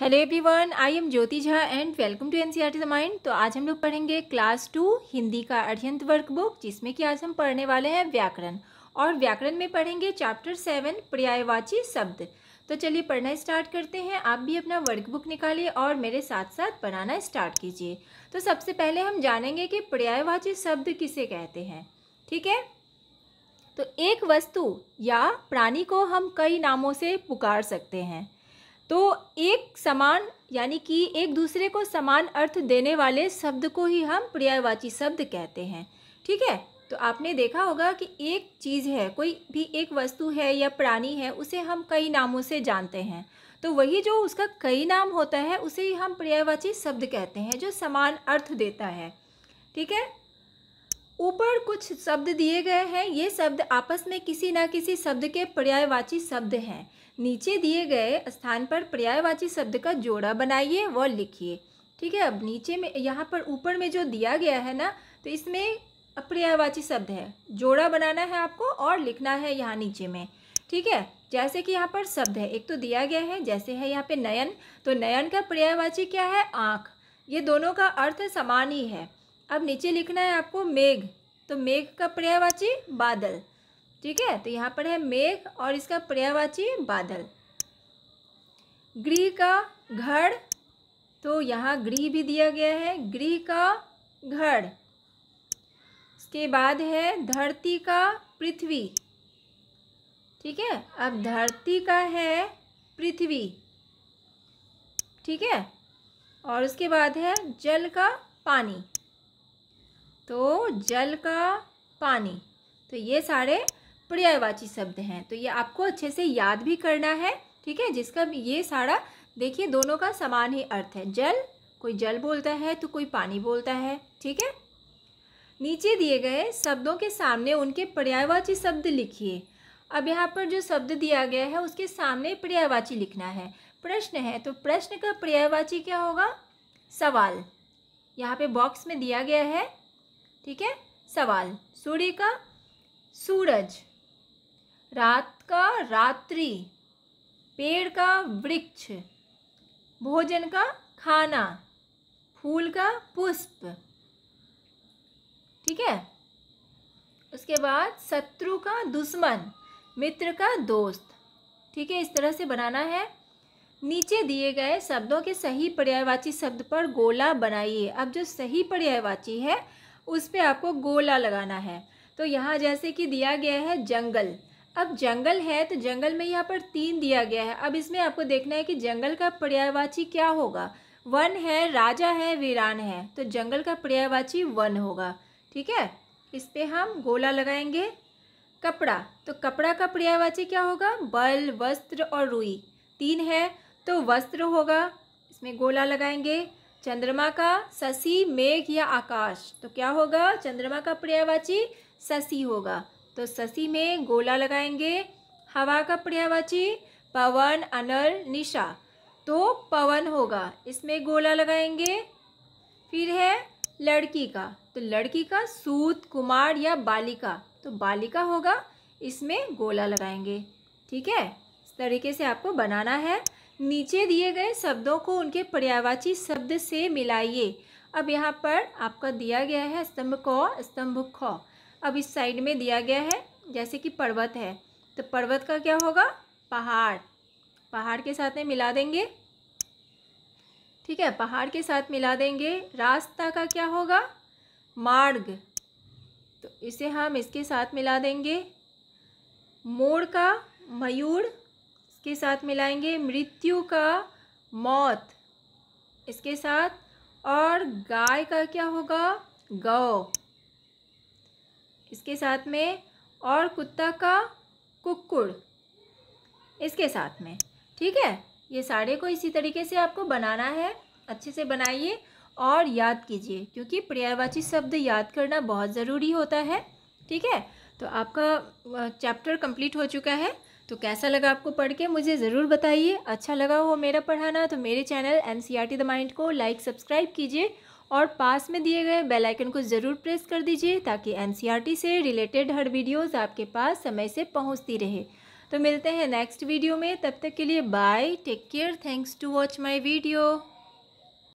hello everyone I am Jyoti Jha and welcome to NCERT the mind तो आज हम लोग पढ़ेंगे क्लास टू हिंदी का अध्यंत वर्कबुक जिसमें कि आज हम पढ़ने वाले हैं व्याकरण और व्याकरण में पढ़ेंगे चैप्टर सेवन पर्यायवाची शब्द तो चलिए पढ़ना स्टार्ट करते हैं आप भी अपना वर्कबुक निकालिए और मेरे साथ साथ बनाना स्टार्ट कीजिए तो सबसे पहले हम जानेंगे कि पर्यायवाची शब्द किसे कहते हैं ठीक है तो एक वस्तु या प्राणी को हम कई नामों से पुकार सकते हैं तो एक समान यानी कि एक दूसरे को समान अर्थ देने वाले शब्द को ही हम पर्यायवाची शब्द कहते हैं ठीक है तो आपने देखा होगा कि एक चीज़ है कोई भी एक वस्तु है या प्राणी है उसे हम कई नामों से जानते हैं तो वही जो उसका कई नाम होता है उसे ही हम पर्यायवाची शब्द कहते हैं जो समान अर्थ देता है ठीक है ऊपर कुछ शब्द दिए गए हैं ये शब्द आपस में किसी ना किसी शब्द के पर्यायवाची शब्द हैं नीचे दिए गए स्थान पर पर्यायवाची शब्द का जोड़ा बनाइए व लिखिए ठीक है अब नीचे में यहाँ पर ऊपर में जो दिया गया है ना तो इसमें पर्यायवाची शब्द है जोड़ा बनाना है आपको और लिखना है यहाँ नीचे में ठीक है जैसे कि यहाँ पर शब्द है एक तो दिया गया है जैसे है यहाँ पे नयन तो नयन का पर्यायवाची क्या है आँख ये दोनों का अर्थ समान ही है अब नीचे लिखना है आपको मेघ तो मेघ का पर्यावाची बादल ठीक है तो यहाँ पर है मेघ और इसका पर्यावाची बादल गृह का घर तो यहाँ गृह भी दिया गया है गृह का घर इसके बाद है धरती का पृथ्वी ठीक है अब धरती का है पृथ्वी ठीक है और उसके बाद है जल का पानी तो जल का पानी तो ये सारे पर्यायवाची शब्द हैं तो ये आपको अच्छे से याद भी करना है ठीक है जिसका ये सारा देखिए दोनों का समान ही अर्थ है जल कोई जल बोलता है तो कोई पानी बोलता है ठीक है नीचे दिए गए शब्दों के सामने उनके पर्यायवाची शब्द लिखिए अब यहाँ पर जो शब्द दिया गया है उसके सामने पर्यायवाची लिखना है प्रश्न है तो प्रश्न का पर्यायवाची क्या होगा सवाल यहाँ पे बॉक्स में दिया गया है ठीक है सवाल सूर्य का सूरज रात का रात्रि पेड़ का वृक्ष भोजन का खाना फूल का पुष्प ठीक है उसके बाद शत्रु का दुश्मन मित्र का दोस्त ठीक है इस तरह से बनाना है नीचे दिए गए शब्दों के सही पर्यायवाची शब्द पर गोला बनाइए अब जो सही पर्यायवाची है उस पर आपको गोला लगाना है तो यहाँ जैसे कि दिया गया है जंगल अब जंगल है तो जंगल में यहाँ पर तीन दिया गया है अब इसमें आपको देखना है कि जंगल का पर्यायवाची क्या होगा वन है राजा है वीरान है तो जंगल का पर्यायवाची वन होगा ठीक है इस पर हम गोला लगाएंगे कपड़ा तो कपड़ा का पर्यायवाची क्या होगा बल वस्त्र और रुई तीन है तो वस्त्र होगा इसमें गोला लगाएंगे चंद्रमा का शशि मेघ या आकाश तो क्या होगा चंद्रमा का पर्यायवाची शशि होगा तो शशि में गोला लगाएंगे हवा का पर्यायवाची पवन अनल निशा तो पवन होगा इसमें गोला लगाएंगे फिर है लड़की का तो लड़की का सूत कुमार या बालिका तो बालिका होगा इसमें गोला लगाएंगे ठीक है इस तरीके से आपको बनाना है नीचे दिए गए शब्दों को उनके पर्यावाची शब्द से मिलाइए अब यहाँ पर आपका दिया गया है स्तंभ क स्तंभ ख अब इस साइड में दिया गया है जैसे कि पर्वत है तो पर्वत का क्या होगा पहाड़ पहाड़ के साथ में मिला देंगे ठीक है पहाड़ के साथ मिला देंगे रास्ता का क्या होगा मार्ग तो इसे हम इसके साथ मिला देंगे मोड़ का मयूर इसके साथ मिलाएंगे मृत्यु का मौत इसके साथ और गाय का क्या होगा गौ इसके साथ में और कुत्ता का कुकुड़ इसके साथ में ठीक है ये सारे को इसी तरीके से आपको बनाना है अच्छे से बनाइए और याद कीजिए क्योंकि पर्यायवाची शब्द याद करना बहुत ज़रूरी होता है ठीक है तो आपका चैप्टर कंप्लीट हो चुका है तो कैसा लगा आपको पढ़ के मुझे ज़रूर बताइए अच्छा लगा हो मेरा पढ़ाना तो मेरे channel N C R T the mind को लाइक सब्सक्राइब कीजिए और पास में दिए गए बेल आइकन को ज़रूर प्रेस कर दीजिए ताकि एन सी आर टी से रिलेटेड हर वीडियोज़ आपके पास समय से पहुँचती रहे तो मिलते हैं नेक्स्ट वीडियो में तब तक के लिए bye take care thanks to watch my video